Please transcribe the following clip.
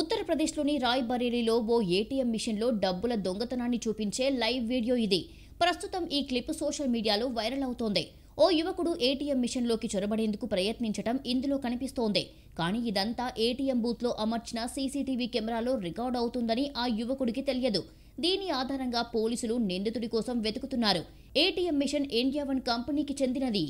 ఉత్తరప్రదేశ్లోని రాయ్బరేలీలో ఓ ఏటీఎం మిషన్లో డబ్బుల దొంగతనాన్ని చూపించే లైవ్ వీడియో ఇది ప్రస్తుతం ఈ క్లిప్ సోషల్ మీడియాలో వైరల్ అవుతోంది ఓ యువకుడు ఏటీఎం మిషన్లోకి చొరబడేందుకు ప్రయత్నించడం ఇందులో కనిపిస్తోంది కానీ ఇదంతా ఏటీఎం బూత్లో అమర్చిన సీసీటీవీ కెమెరాలో రికార్డ్ అవుతుందని ఆ యువకుడికి తెలియదు దీని ఆధారంగా పోలీసులు నిందితుడి కోసం వెతుకుతున్నారు ఏటీఎం మిషన్ ఇండియా వన్ కంపెనీకి చెందినది